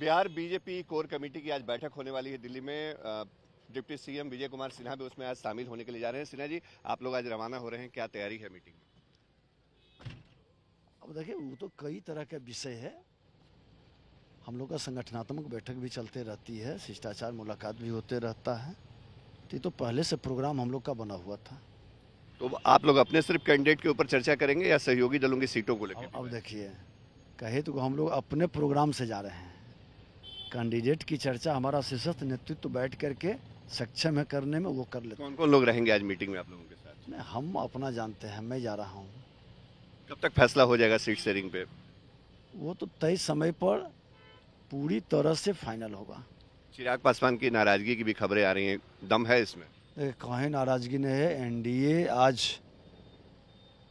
Bihar BJP core committee की आज बैठक होने वाली है दिल्ली में डिप्टी सीएम विजय कुमार सिन्हा भी उसमें आज शामिल होने के लिए जा रहे हैं सिन्हा जी आप लोग आज रवाना हो रहे हैं क्या तैयारी है मीटिंग में अब देखिए वो तो कई तरह का विषय है हम लोग का संगठनात्मक बैठक भी चलते रहती है शिष्टाचार मुलाकात भी होते रहता है तो तो पहले से प्रोग्राम हम लोग का बना हुआ था तो आप लोग अपने सिर्फ कैंडिडेट के ऊपर चर्चा करेंगे या सहयोगी दलों की सीटों को लेकर अब देखिए कहे तो हम लोग अपने प्रोग्राम से जा रहे हैं कैंडिडेट की चर्चा हमारा शीर्षस्थ नेतृत्व बैठ करके सक्षम है करने में वो कर लेते कौन कौन लोग रहेंगे आज मीटिंग में आप लोगों के साथ नहीं हम अपना जानते हैं मैं जा रहा हूँ कब तक फैसला हो जाएगा सीट शेयरिंग पे वो तो तय समय पर पूरी तरह से फाइनल होगा चिराग पासवान की नाराजगी की भी खबरें आ रही हैं दम है इसमें कहीं नाराजगी नहीं है एनडीए आज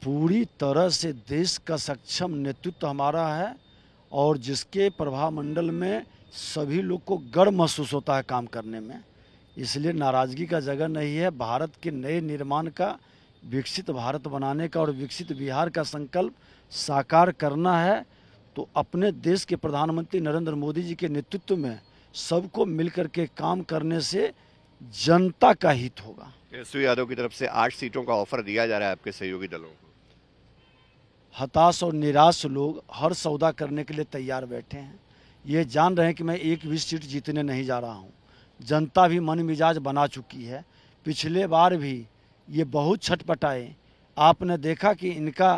पूरी तरह से देश का सक्षम नेतृत्व हमारा है और जिसके प्रभाव मंडल में सभी लोग को गर्व महसूस होता है काम करने में इसलिए नाराज़गी का जगह नहीं है भारत के नए निर्माण का विकसित भारत बनाने का और विकसित बिहार का संकल्प साकार करना है तो अपने देश के प्रधानमंत्री नरेंद्र मोदी जी के नेतृत्व में सबको मिलकर के काम करने से जनता का हित होगा तेजस्वी यादव की तरफ से आठ सीटों का ऑफर दिया जा रहा है आपके सहयोगी दलों को हताश और निराश लोग हर सौदा करने के लिए तैयार बैठे हैं ये जान रहे हैं कि मैं एक भी सीट जीतने नहीं जा रहा हूँ जनता भी मन मिजाज बना चुकी है पिछले बार भी ये बहुत छटपटाए आपने देखा कि इनका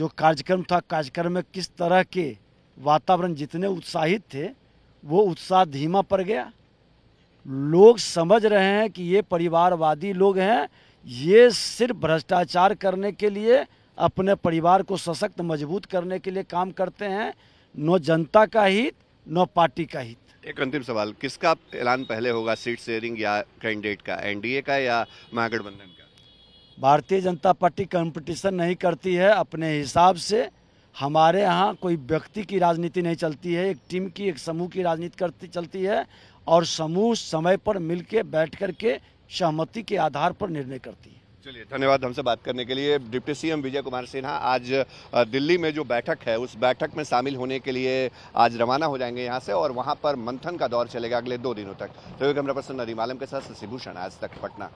जो कार्यक्रम था कार्यक्रम में किस तरह के वातावरण जितने उत्साहित थे वो उत्साह धीमा पड़ गया लोग समझ रहे हैं कि ये परिवारवादी लोग हैं ये सिर्फ भ्रष्टाचार करने के लिए अपने परिवार को सशक्त मजबूत करने के लिए काम करते हैं नो जनता का हित नो पार्टी का हित एक अंतिम सवाल किसका ऐलान पहले होगा सीट शेयरिंग या कैंडिडेट का एनडीए का या महागठबंधन का भारतीय जनता पार्टी कंपटीशन नहीं करती है अपने हिसाब से हमारे यहाँ कोई व्यक्ति की राजनीति नहीं चलती है एक टीम की एक समूह की राजनीति करती चलती है और समूह समय पर मिलके बैठ कर के सहमति के आधार पर निर्णय करती है चलिए धन्यवाद हमसे बात करने के लिए डिप्टी सीएम विजय कुमार सिन्हा आज दिल्ली में जो बैठक है उस बैठक में शामिल होने के लिए आज रवाना हो जाएंगे यहाँ से और वहाँ पर मंथन का दौर चलेगा अगले दो दिनों तक तो कैमरा पर्सन नदीम आलम के साथ शशिभूषण आज तक पटना